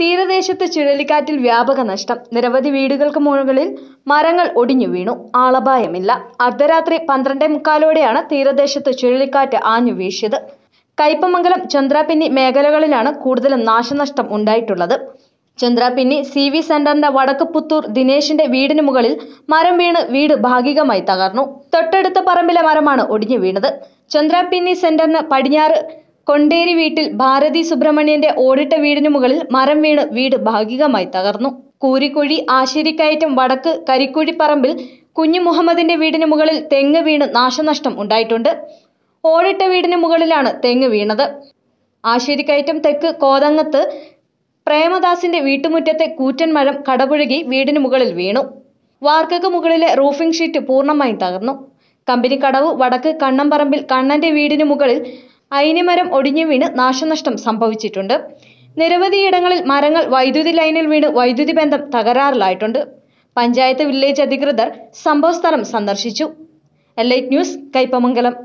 തീരദേശത്ത് ചുഴലിക്കാറ്റിൽ വ്യാപക നഷ്ടം നിരവധി വീടുകൾക്ക് മുകളിൽ മരങ്ങൾ ഒടിഞ്ഞു വീണു ആളപായമില്ല അർദ്ധരാത്രി പന്ത്രണ്ടേ മുക്കാലോടെയാണ് തീരദേശത്ത് ചുഴലിക്കാറ്റ് ആഞ്ഞു വീശിയത് കയ്പമംഗലം ചന്ദ്രാപിന്നി മേഖലകളിലാണ് കൂടുതലും നാശനഷ്ടം ഉണ്ടായിട്ടുള്ളത് ചന്ദ്രാപിന്നി സി വി സെന്ററിന്റെ വടക്ക് പുത്തൂർ ദിനേശിന്റെ വീടിന് മുകളിൽ മരം വീണ് വീട് ഭാഗികമായി തകർന്നു തൊട്ടടുത്ത പറമ്പിലെ മരമാണ് ഒടിഞ്ഞു വീണത് ചന്ദ്രാപിന്നി സെന്ററിന് പടിഞ്ഞാറ് കൊണ്ടേരി വീട്ടിൽ ഭാരതി സുബ്രഹ്മണ്യന്റെ ഓടിട്ട വീടിനു മുകളിൽ മരം വീണ് വീട് ഭാഗികമായി തകർന്നു കൂരിക്കുഴി ആശേരിക്കയറ്റം വടക്ക് കരിക്കുഴിപ്പറമ്പിൽ പറമ്പിൽ കുഞ്ഞു മുഹമ്മദിന്റെ വീടിന് മുകളിൽ തെങ്ങ് വീണ് നാശനഷ്ടം ഉണ്ടായിട്ടുണ്ട് ഓടിട്ട വീടിന് മുകളിലാണ് തെങ്ങ് വീണത് ആശേരിക്കയറ്റം തെക്ക് കോതങ്ങത്ത് പ്രേമദാസിന്റെ വീട്ടുമുറ്റത്തെ കൂറ്റൻ മരം കടപുഴകി വീടിന് മുകളിൽ വീണു വാർക്കക്ക് മുകളിലെ റൂഫിംഗ് ഷീറ്റ് പൂർണ്ണമായും തകർന്നു കമ്പനിക്കടവ് വടക്ക് കണ്ണംപറമ്പിൽ കണ്ണന്റെ വീടിന് മുകളിൽ അയിനിമരം ഒടിഞ്ഞു വീണ് നാശനഷ്ടം സംഭവിച്ചിട്ടുണ്ട് നിരവധിയിടങ്ങളിൽ മരങ്ങൾ വൈദ്യുതി ലൈനിൽ വീണ് വൈദ്യുതി ബന്ധം തകരാറിലായിട്ടുണ്ട് പഞ്ചായത്ത് വില്ലേജ് അധികൃതർ സംഭവസ്ഥലം സന്ദർശിച്ചു എൽ ന്യൂസ് കൈപ്പമംഗലം